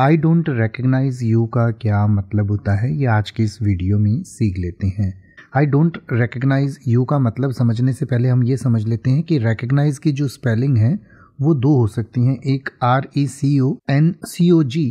I don't recognise you का क्या मतलब होता है ये आज के इस वीडियो में सीख लेते हैं आई डोंट रेकग्नाइज यू का मतलब समझने से पहले हम ये समझ लेते हैं कि रेकग्नाइज की जो स्पेलिंग है वो दो हो सकती हैं एक R E C O N C O G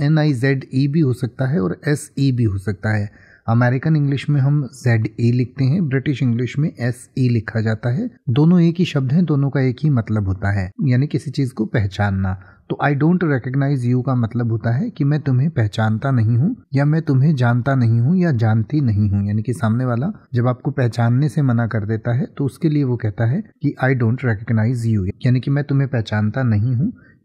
N I Z E भी हो सकता है और एस ई e भी हो सकता है अमेरिकन इंग्लिश में हम जेड ए e लिखते हैं ब्रिटिश इंग्लिश में एस ए e लिखा जाता है दोनों एक ही शब्द हैं दोनों का एक ही मतलब होता है यानी किसी चीज़ को पहचानना तो आई डोंट रिकग्नाइज यू का मतलब होता है कि मैं तुम्हें पहचानता नहीं हूँ या मैं तुम्हें जानता नहीं हूँ या जानती नहीं हूँ यानी कि सामने वाला जब आपको पहचानने से मना कर देता है तो उसके लिए वो कहता है कि आई डोंट रिकग्नाइज यू यानी कि मैं तुम्हें पहचानता नहीं हूँ